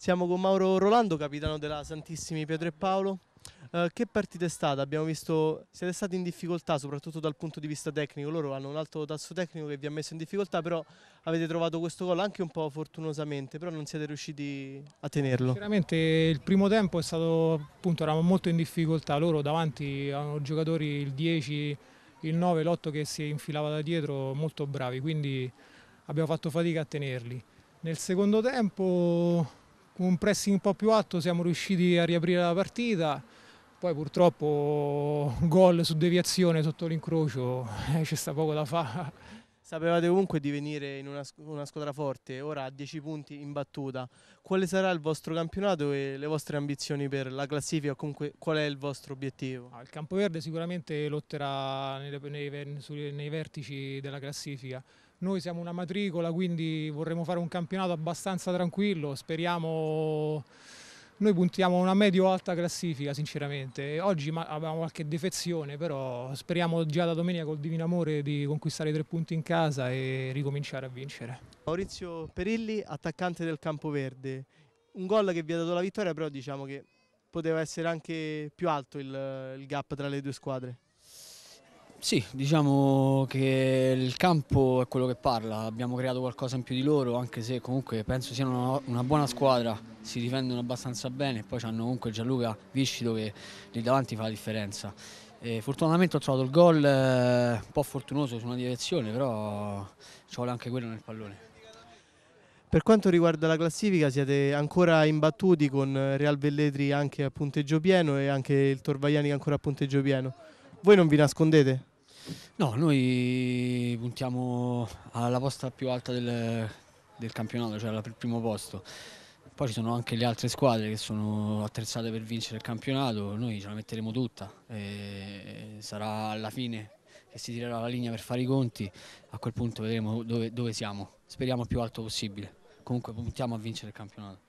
Siamo con Mauro Rolando, capitano della Santissimi Pietro e Paolo. Eh, che partita è stata? Abbiamo visto siete stati in difficoltà, soprattutto dal punto di vista tecnico. Loro hanno un alto tasso tecnico che vi ha messo in difficoltà, però avete trovato questo gol anche un po' fortunosamente, però non siete riusciti a tenerlo. Sicuramente il primo tempo è stato appunto eravamo molto in difficoltà. Loro davanti hanno giocatori il 10, il 9, l'8 che si infilava da dietro, molto bravi, quindi abbiamo fatto fatica a tenerli. Nel secondo tempo con un pressing un po' più alto siamo riusciti a riaprire la partita, poi purtroppo gol su deviazione sotto l'incrocio, eh, c'è sta poco da fare sapevate comunque di venire in una, una squadra forte, ora a 10 punti in battuta. Quale sarà il vostro campionato e le vostre ambizioni per la classifica comunque qual è il vostro obiettivo? Ah, il Verde sicuramente lotterà nei, nei, nei vertici della classifica. Noi siamo una matricola, quindi vorremmo fare un campionato abbastanza tranquillo, speriamo noi puntiamo a una medio-alta classifica, sinceramente. Oggi abbiamo qualche defezione, però speriamo già da domenica col Divino Amore di conquistare i tre punti in casa e ricominciare a vincere. Maurizio Perilli, attaccante del Campo Verde, Un gol che vi ha dato la vittoria, però diciamo che poteva essere anche più alto il, il gap tra le due squadre. Sì, diciamo che il campo è quello che parla, abbiamo creato qualcosa in più di loro, anche se comunque penso siano una, buona squadra, si difendono abbastanza bene e poi hanno comunque Gianluca Viscito che lì davanti fa la differenza. E fortunatamente ho trovato il gol eh, un po' fortunoso su una direzione, però ci vuole anche quello nel pallone. Per quanto riguarda la classifica siete ancora imbattuti con Real Velletri anche a punteggio pieno e anche il Torvaiani ancora a punteggio pieno. Voi non vi nascondete? No, noi puntiamo alla posta più alta del, del campionato, cioè al primo posto. Poi ci sono anche le altre squadre che sono attrezzate per vincere il campionato, noi ce la metteremo tutta, sarà alla fine che si tirerà la linea per fare i conti, a quel punto vedremo dove, dove siamo, speriamo il più alto possibile, comunque puntiamo a vincere il campionato.